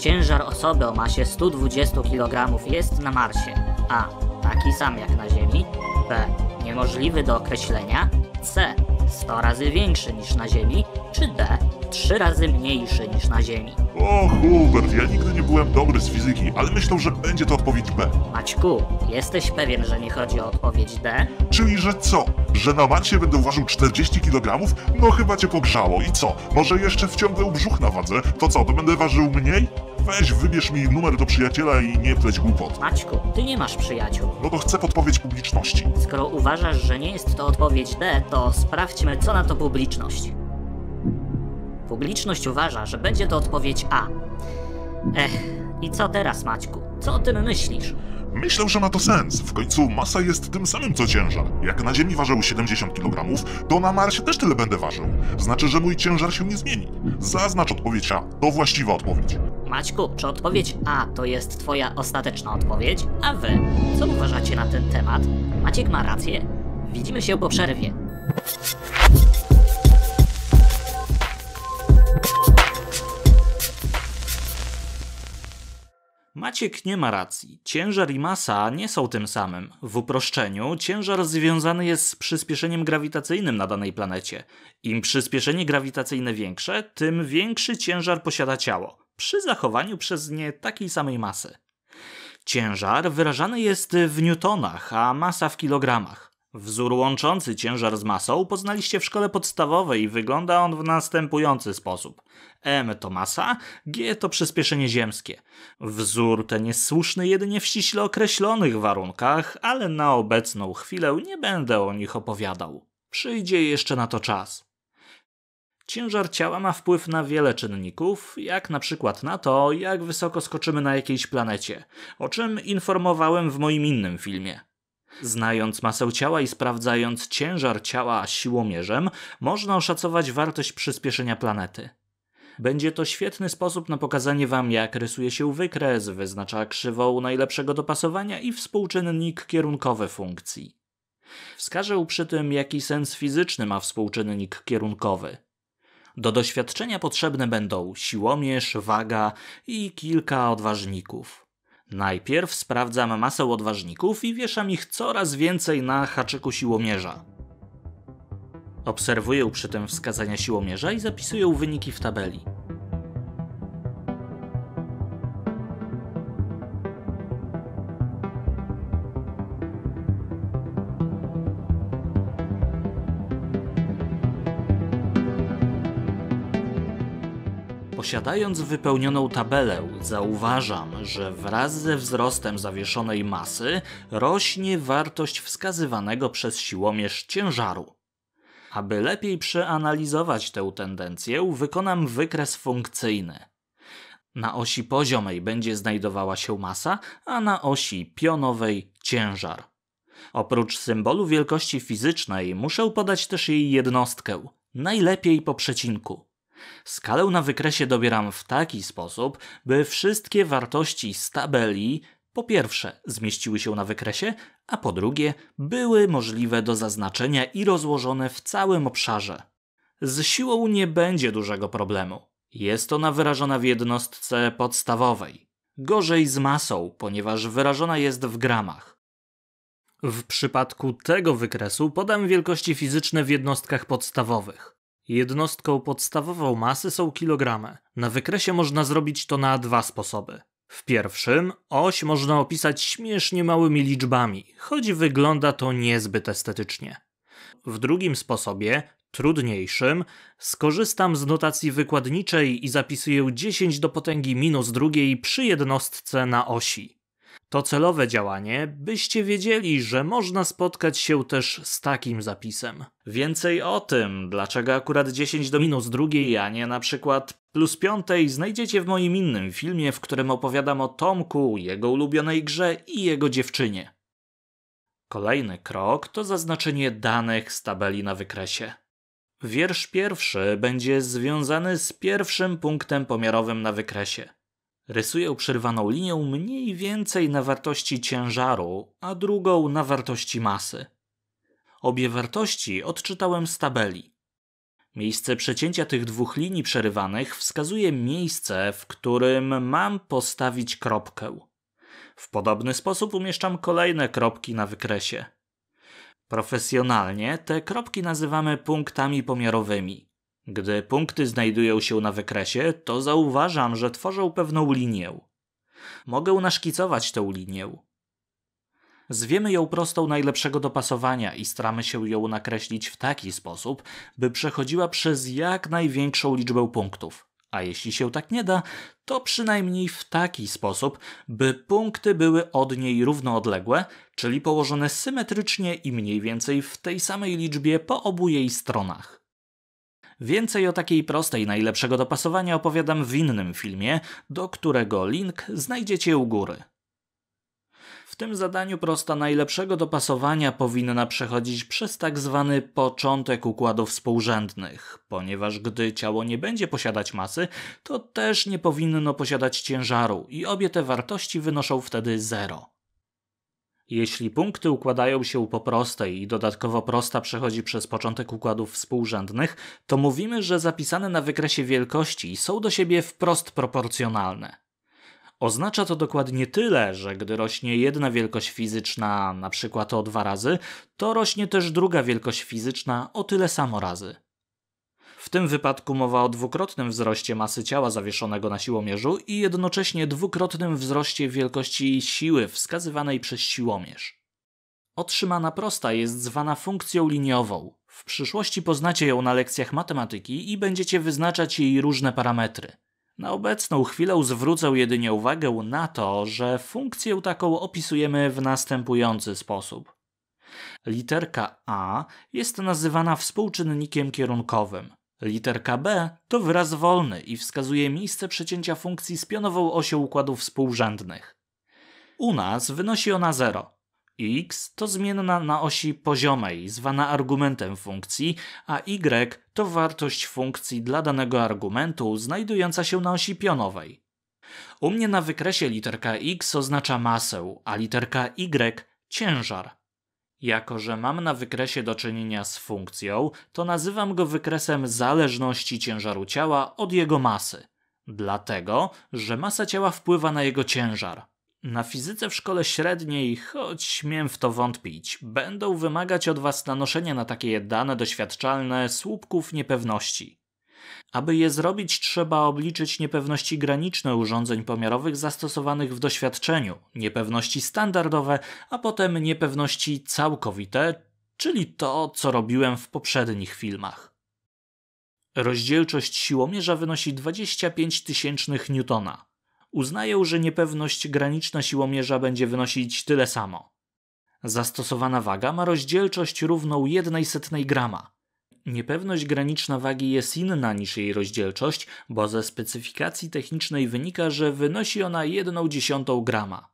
Ciężar osoby o masie 120 kg jest na Marsie a. taki sam jak na Ziemi b. niemożliwy do określenia c. 100 razy większy niż na Ziemi czy d trzy razy mniejszy niż na Ziemi. O Hubert, ja nigdy nie byłem dobry z fizyki, ale myślę, że będzie to odpowiedź B. Maćku, jesteś pewien, że nie chodzi o odpowiedź D? Czyli, że co? Że na Marsie będę ważył 40 kg? No chyba cię pogrzało. I co? Może jeszcze wciągnę brzuch na wadze? To co, to będę ważył mniej? Weź, wybierz mi numer do przyjaciela i nie pleć głupot. Maćku, ty nie masz przyjaciół. No to chcę podpowiedź publiczności. Skoro uważasz, że nie jest to odpowiedź D, to sprawdźmy, co na to publiczność. Publiczność uważa, że będzie to odpowiedź A. Ech, i co teraz, Maćku? Co o tym myślisz? Myślę, że ma to sens. W końcu masa jest tym samym co ciężar. Jak na Ziemi ważył 70 kg, to na Marsie też tyle będę ważył. Znaczy, że mój ciężar się nie zmieni. Zaznacz odpowiedź A. To właściwa odpowiedź. Maćku, czy odpowiedź A to jest twoja ostateczna odpowiedź? A wy, co uważacie na ten temat? Maciek ma rację. Widzimy się po przerwie. Maciek nie ma racji. Ciężar i masa nie są tym samym. W uproszczeniu ciężar związany jest z przyspieszeniem grawitacyjnym na danej planecie. Im przyspieszenie grawitacyjne większe, tym większy ciężar posiada ciało, przy zachowaniu przez nie takiej samej masy. Ciężar wyrażany jest w newtonach, a masa w kilogramach. Wzór łączący ciężar z masą poznaliście w szkole podstawowej i wygląda on w następujący sposób. M to masa, G to przyspieszenie ziemskie. Wzór ten jest słuszny jedynie w ściśle określonych warunkach, ale na obecną chwilę nie będę o nich opowiadał. Przyjdzie jeszcze na to czas. Ciężar ciała ma wpływ na wiele czynników, jak na przykład na to, jak wysoko skoczymy na jakiejś planecie, o czym informowałem w moim innym filmie. Znając masę ciała i sprawdzając ciężar ciała siłomierzem, można oszacować wartość przyspieszenia planety. Będzie to świetny sposób na pokazanie Wam, jak rysuje się wykres, wyznacza krzywą najlepszego dopasowania i współczynnik kierunkowy funkcji. Wskażę przy tym, jaki sens fizyczny ma współczynnik kierunkowy. Do doświadczenia potrzebne będą siłomierz, waga i kilka odważników. Najpierw sprawdzam masę odważników i wieszam ich coraz więcej na haczyku siłomierza. Obserwuję przy tym wskazania siłomierza i zapisuję wyniki w tabeli. Posiadając wypełnioną tabelę, zauważam, że wraz ze wzrostem zawieszonej masy rośnie wartość wskazywanego przez siłomierz ciężaru. Aby lepiej przeanalizować tę tendencję, wykonam wykres funkcyjny. Na osi poziomej będzie znajdowała się masa, a na osi pionowej ciężar. Oprócz symbolu wielkości fizycznej muszę podać też jej jednostkę, najlepiej po przecinku. Skalę na wykresie dobieram w taki sposób, by wszystkie wartości z tabeli po pierwsze zmieściły się na wykresie, a po drugie były możliwe do zaznaczenia i rozłożone w całym obszarze. Z siłą nie będzie dużego problemu. Jest ona wyrażona w jednostce podstawowej. Gorzej z masą, ponieważ wyrażona jest w gramach. W przypadku tego wykresu podam wielkości fizyczne w jednostkach podstawowych. Jednostką podstawową masy są kilogramy. Na wykresie można zrobić to na dwa sposoby. W pierwszym oś można opisać śmiesznie małymi liczbami, choć wygląda to niezbyt estetycznie. W drugim sposobie, trudniejszym, skorzystam z notacji wykładniczej i zapisuję 10 do potęgi minus drugiej przy jednostce na osi to celowe działanie, byście wiedzieli, że można spotkać się też z takim zapisem. Więcej o tym, dlaczego akurat 10 do minus drugiej, a nie na przykład plus piątej, znajdziecie w moim innym filmie, w którym opowiadam o Tomku, jego ulubionej grze i jego dziewczynie. Kolejny krok to zaznaczenie danych z tabeli na wykresie. Wiersz pierwszy będzie związany z pierwszym punktem pomiarowym na wykresie. Rysuję przerwaną linię mniej więcej na wartości ciężaru, a drugą na wartości masy. Obie wartości odczytałem z tabeli. Miejsce przecięcia tych dwóch linii przerywanych wskazuje miejsce, w którym mam postawić kropkę. W podobny sposób umieszczam kolejne kropki na wykresie. Profesjonalnie te kropki nazywamy punktami pomiarowymi. Gdy punkty znajdują się na wykresie, to zauważam, że tworzą pewną linię. Mogę naszkicować tę linię. Zwiemy ją prostą najlepszego dopasowania i staramy się ją nakreślić w taki sposób, by przechodziła przez jak największą liczbę punktów. A jeśli się tak nie da, to przynajmniej w taki sposób, by punkty były od niej równoodległe, czyli położone symetrycznie i mniej więcej w tej samej liczbie po obu jej stronach. Więcej o takiej prostej, najlepszego dopasowania opowiadam w innym filmie, do którego link znajdziecie u góry. W tym zadaniu prosta najlepszego dopasowania powinna przechodzić przez tak zwany początek układów współrzędnych, ponieważ gdy ciało nie będzie posiadać masy, to też nie powinno posiadać ciężaru i obie te wartości wynoszą wtedy zero. Jeśli punkty układają się po prostej i dodatkowo prosta przechodzi przez początek układów współrzędnych, to mówimy, że zapisane na wykresie wielkości są do siebie wprost proporcjonalne. Oznacza to dokładnie tyle, że gdy rośnie jedna wielkość fizyczna na przykład o dwa razy, to rośnie też druga wielkość fizyczna o tyle samo razy. W tym wypadku mowa o dwukrotnym wzroście masy ciała zawieszonego na siłomierzu i jednocześnie dwukrotnym wzroście wielkości siły wskazywanej przez siłomierz. Otrzymana prosta jest zwana funkcją liniową. W przyszłości poznacie ją na lekcjach matematyki i będziecie wyznaczać jej różne parametry. Na obecną chwilę zwrócę jedynie uwagę na to, że funkcję taką opisujemy w następujący sposób. Literka A jest nazywana współczynnikiem kierunkowym. Literka B to wyraz wolny i wskazuje miejsce przecięcia funkcji z pionową osią układów współrzędnych. U nas wynosi ona 0. x to zmienna na osi poziomej, zwana argumentem funkcji, a y to wartość funkcji dla danego argumentu znajdująca się na osi pionowej. U mnie na wykresie literka x oznacza masę, a literka y ciężar. Jako, że mam na wykresie do czynienia z funkcją, to nazywam go wykresem zależności ciężaru ciała od jego masy. Dlatego, że masa ciała wpływa na jego ciężar. Na fizyce w szkole średniej, choć śmiem w to wątpić, będą wymagać od Was nanoszenia na takie dane doświadczalne słupków niepewności. Aby je zrobić, trzeba obliczyć niepewności graniczne urządzeń pomiarowych zastosowanych w doświadczeniu, niepewności standardowe, a potem niepewności całkowite, czyli to, co robiłem w poprzednich filmach. Rozdzielczość siłomierza wynosi 25 tysięcznych newtona. Uznaję, że niepewność graniczna siłomierza będzie wynosić tyle samo. Zastosowana waga ma rozdzielczość równą 1 setnej grama. Niepewność graniczna wagi jest inna niż jej rozdzielczość, bo ze specyfikacji technicznej wynika, że wynosi ona 1,1 grama.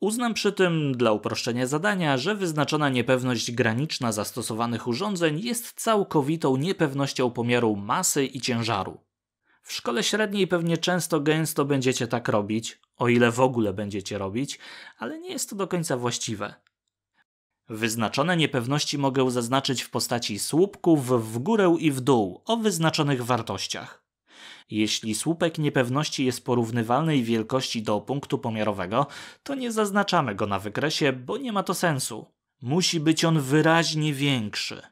Uznam przy tym, dla uproszczenia zadania, że wyznaczona niepewność graniczna zastosowanych urządzeń jest całkowitą niepewnością pomiaru masy i ciężaru. W szkole średniej pewnie często gęsto będziecie tak robić, o ile w ogóle będziecie robić, ale nie jest to do końca właściwe. Wyznaczone niepewności mogę zaznaczyć w postaci słupków w górę i w dół o wyznaczonych wartościach. Jeśli słupek niepewności jest porównywalnej wielkości do punktu pomiarowego, to nie zaznaczamy go na wykresie, bo nie ma to sensu. Musi być on wyraźnie większy.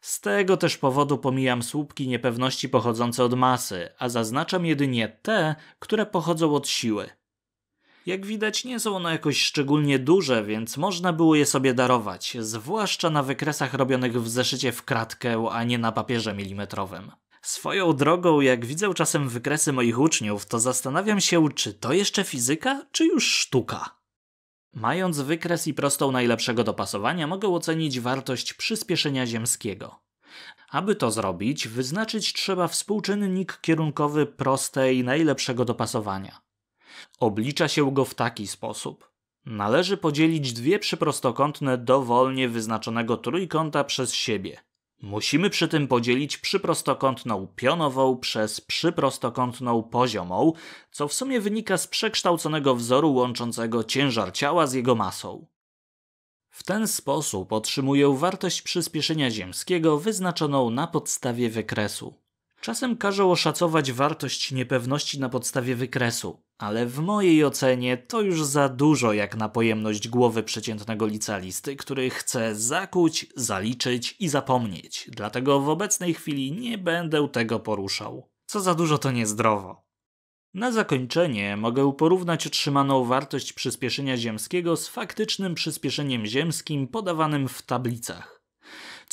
Z tego też powodu pomijam słupki niepewności pochodzące od masy, a zaznaczam jedynie te, które pochodzą od siły. Jak widać, nie są one jakoś szczególnie duże, więc można było je sobie darować, zwłaszcza na wykresach robionych w zeszycie w kratkę, a nie na papierze milimetrowym. Swoją drogą, jak widzę czasem wykresy moich uczniów, to zastanawiam się, czy to jeszcze fizyka, czy już sztuka. Mając wykres i prostą najlepszego dopasowania, mogę ocenić wartość przyspieszenia ziemskiego. Aby to zrobić, wyznaczyć trzeba współczynnik kierunkowy prostej najlepszego dopasowania. Oblicza się go w taki sposób. Należy podzielić dwie przyprostokątne dowolnie wyznaczonego trójkąta przez siebie. Musimy przy tym podzielić przyprostokątną pionową przez przyprostokątną poziomą, co w sumie wynika z przekształconego wzoru łączącego ciężar ciała z jego masą. W ten sposób otrzymuję wartość przyspieszenia ziemskiego wyznaczoną na podstawie wykresu. Czasem każą oszacować wartość niepewności na podstawie wykresu, ale w mojej ocenie to już za dużo jak na pojemność głowy przeciętnego licealisty, który chce zakuć, zaliczyć i zapomnieć. Dlatego w obecnej chwili nie będę tego poruszał. Co za dużo to niezdrowo. Na zakończenie mogę porównać otrzymaną wartość przyspieszenia ziemskiego z faktycznym przyspieszeniem ziemskim podawanym w tablicach.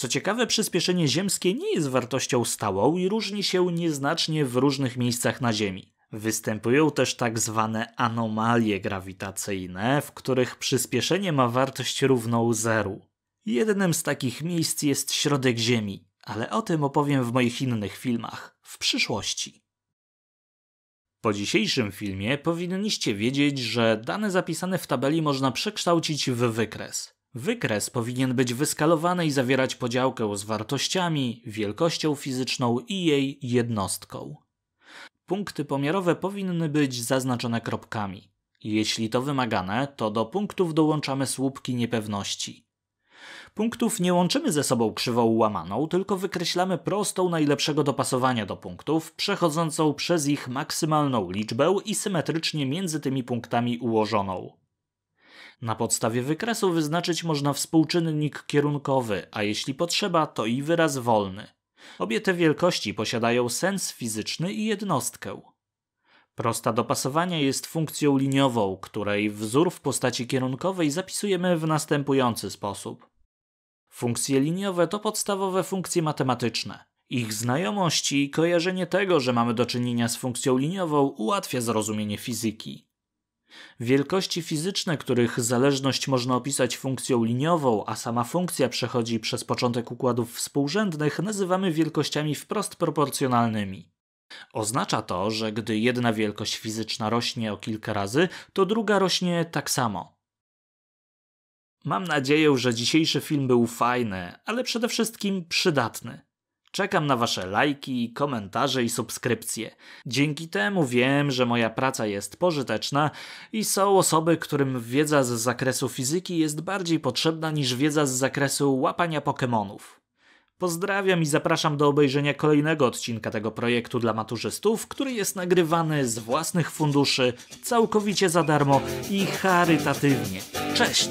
Co ciekawe, przyspieszenie ziemskie nie jest wartością stałą i różni się nieznacznie w różnych miejscach na Ziemi. Występują też tak zwane anomalie grawitacyjne, w których przyspieszenie ma wartość równą zeru. Jednym z takich miejsc jest środek Ziemi, ale o tym opowiem w moich innych filmach w przyszłości. Po dzisiejszym filmie powinniście wiedzieć, że dane zapisane w tabeli można przekształcić w wykres. Wykres powinien być wyskalowany i zawierać podziałkę z wartościami, wielkością fizyczną i jej jednostką. Punkty pomiarowe powinny być zaznaczone kropkami. Jeśli to wymagane, to do punktów dołączamy słupki niepewności. Punktów nie łączymy ze sobą krzywą łamaną, tylko wykreślamy prostą najlepszego dopasowania do punktów, przechodzącą przez ich maksymalną liczbę i symetrycznie między tymi punktami ułożoną. Na podstawie wykresu wyznaczyć można współczynnik kierunkowy, a jeśli potrzeba, to i wyraz wolny. Obie te wielkości posiadają sens fizyczny i jednostkę. Prosta dopasowania jest funkcją liniową, której wzór w postaci kierunkowej zapisujemy w następujący sposób. Funkcje liniowe to podstawowe funkcje matematyczne. Ich znajomość i kojarzenie tego, że mamy do czynienia z funkcją liniową, ułatwia zrozumienie fizyki. Wielkości fizyczne, których zależność można opisać funkcją liniową, a sama funkcja przechodzi przez początek układów współrzędnych, nazywamy wielkościami wprost proporcjonalnymi. Oznacza to, że gdy jedna wielkość fizyczna rośnie o kilka razy, to druga rośnie tak samo. Mam nadzieję, że dzisiejszy film był fajny, ale przede wszystkim przydatny. Czekam na Wasze lajki, komentarze i subskrypcje. Dzięki temu wiem, że moja praca jest pożyteczna i są osoby, którym wiedza z zakresu fizyki jest bardziej potrzebna niż wiedza z zakresu łapania Pokemonów. Pozdrawiam i zapraszam do obejrzenia kolejnego odcinka tego projektu dla maturzystów, który jest nagrywany z własnych funduszy, całkowicie za darmo i charytatywnie. Cześć!